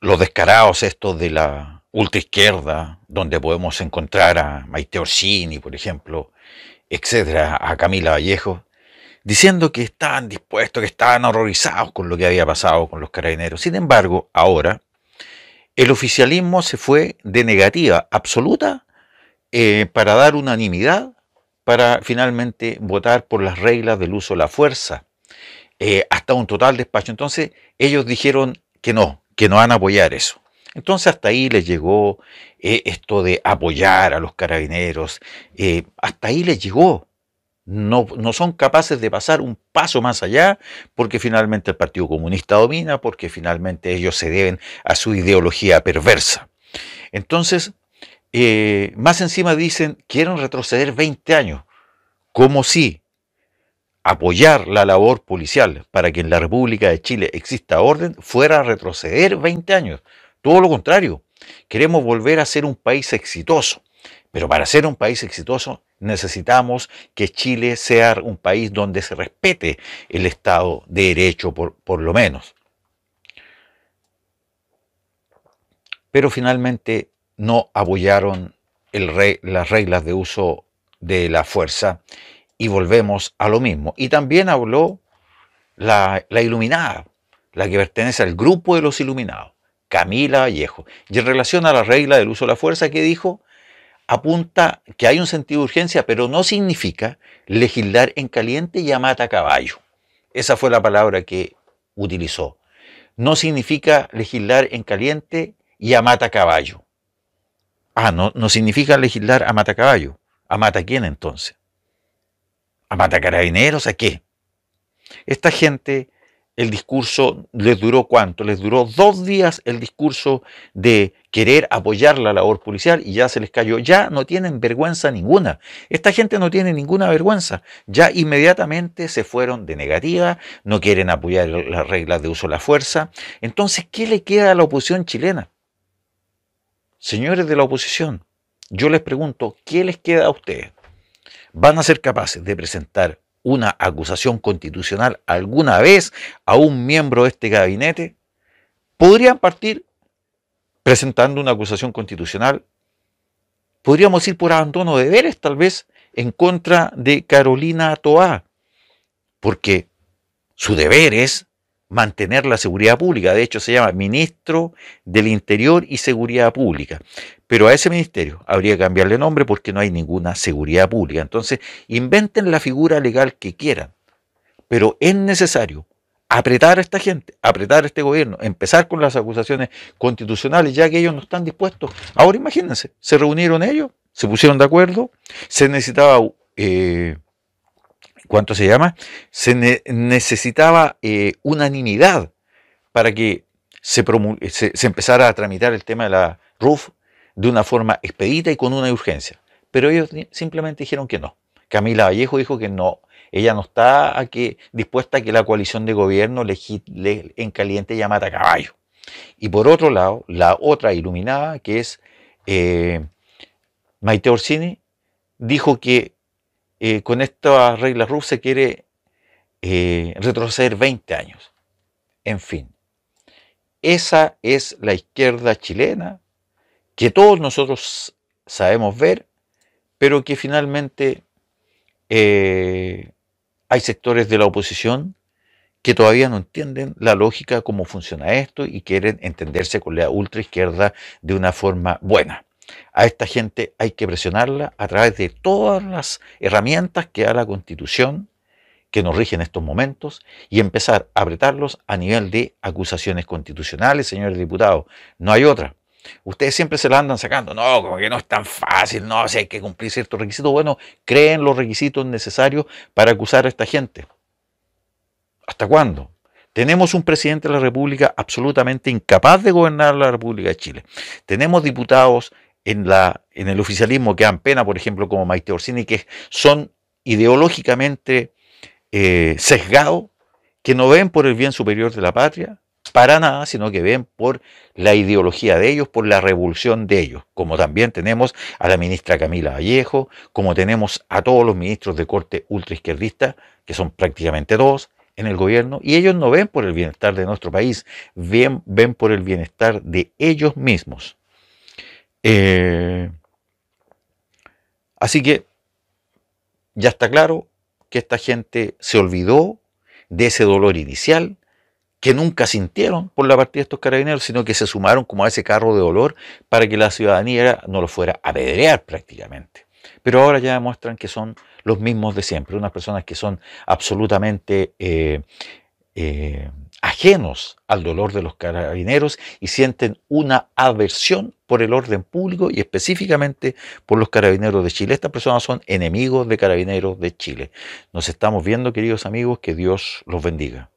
los descarados estos de la ultraizquierda, donde podemos encontrar a Maite Orsini, por ejemplo, etcétera, a Camila Vallejo, diciendo que estaban dispuestos, que estaban horrorizados con lo que había pasado con los carabineros. Sin embargo, ahora el oficialismo se fue de negativa absoluta eh, para dar unanimidad, para finalmente votar por las reglas del uso de la fuerza, eh, hasta un total despacho. Entonces ellos dijeron que no, que no van a apoyar eso. Entonces hasta ahí les llegó eh, esto de apoyar a los carabineros, eh, hasta ahí les llegó. No, no, son capaces de pasar un paso más allá porque finalmente el Partido Comunista domina, porque finalmente ellos se deben a su ideología perversa. Entonces, eh, más encima dicen, quieren retroceder 20 años, como si apoyar la labor policial para que en la República de Chile exista orden fuera a retroceder 20 años. Todo lo contrario, queremos volver a ser un país exitoso. Pero para ser un país exitoso necesitamos que Chile sea un país donde se respete el Estado de Derecho, por, lo menos. Pero finalmente no apoyaron las reglas de uso de la fuerza y volvemos a lo mismo. Y también habló la, iluminada, la que pertenece al grupo de los iluminados, Camila Vallejo. Y en relación a la regla del uso de la fuerza que dijo, apunta que hay un sentido de urgencia, pero no significa legislar en caliente y a mata caballo. Esa fue la palabra que utilizó. No significa legislar en caliente y a mata caballo. Ah, no, no significa legislar a mata caballo. ¿A mata quién entonces? a matar carabineros, ¿a qué? Esta gente, el discurso les duró cuánto? Les duró dos días el discurso de querer apoyar la labor policial y ya se les cayó. Ya no tienen vergüenza ninguna. Esta gente no tiene ninguna vergüenza. Ya inmediatamente se fueron de negativa, no quieren apoyar las reglas de uso de la fuerza. Entonces, ¿qué le queda a la oposición chilena? Señores de la oposición, yo les pregunto, ¿qué les queda a ustedes? van a ser capaces de presentar una acusación constitucional alguna vez a un miembro de este gabinete, podrían partir presentando una acusación constitucional, podríamos ir por abandono de deberes tal vez en contra de Carolina Toá, porque su deber es mantener la seguridad pública. De hecho, se llama Ministro del Interior y Seguridad Pública. Pero a ese ministerio habría que cambiarle nombre porque no hay ninguna seguridad pública. Entonces, inventen la figura legal que quieran. Pero es necesario apretar a esta gente, apretar a este gobierno, empezar con las acusaciones constitucionales, ya que ellos no están dispuestos. Ahora imagínense, se reunieron ellos, se pusieron de acuerdo, se necesitaba... Eh, ¿cuánto se llama? Se necesitaba eh, unanimidad para que se, empezara a tramitar el tema de la RUF de una forma expedita y con una urgencia. Pero ellos simplemente dijeron que no. Camila Vallejo dijo que no. Ella no está dispuesta a que la coalición de gobierno le, en caliente llamara a caballo. Y por otro lado, la otra iluminada, que es eh, Maite Orsini, dijo que eh, con con esta regla rusa quiere eh, retroceder 20 años. En fin, esa es la izquierda chilena que todos nosotros sabemos ver, pero que finalmente eh, hay sectores de la oposición que todavía no entienden la lógica, cómo funciona esto y quieren entenderse con la ultraizquierda de una forma buena. A esta gente hay que presionarla a través de todas las herramientas que da la Constitución que nos rige en estos momentos y empezar a apretarlos a nivel de acusaciones constitucionales, señores diputados. No hay otra. Ustedes siempre se la andan sacando, no, como que no es tan fácil, no, si hay que cumplir ciertos requisitos. Bueno, creen los requisitos necesarios para acusar a esta gente. ¿Hasta cuándo? Tenemos un presidente de la República absolutamente incapaz de gobernar la República de Chile. Tenemos diputados en, la, en el oficialismo que dan pena, por ejemplo, como Maite Orsini, que son ideológicamente eh, sesgados, que no ven por el bien superior de la patria, para nada, sino que ven por la ideología de ellos, por la revolución de ellos, como también tenemos a la ministra Camila Vallejo, como tenemos a todos los ministros de corte ultraizquierdista, que son prácticamente dos en el gobierno, y ellos no ven por el bienestar de nuestro país, ven por el bienestar de ellos mismos. Eh, así que ya está claro que esta gente se olvidó de ese dolor inicial que nunca sintieron por la partida de estos carabineros, sino que se sumaron como a ese carro de dolor para que la ciudadanía no lo fuera a apedrear prácticamente. Pero ahora ya demuestran que son los mismos de siempre, unas personas que son absolutamente eh, eh, ajenos al dolor de los carabineros y sienten una aversión por el orden público y específicamente por los carabineros de Chile. Estas personas son enemigos de carabineros de Chile. Nos estamos viendo, queridos amigos, que Dios los bendiga.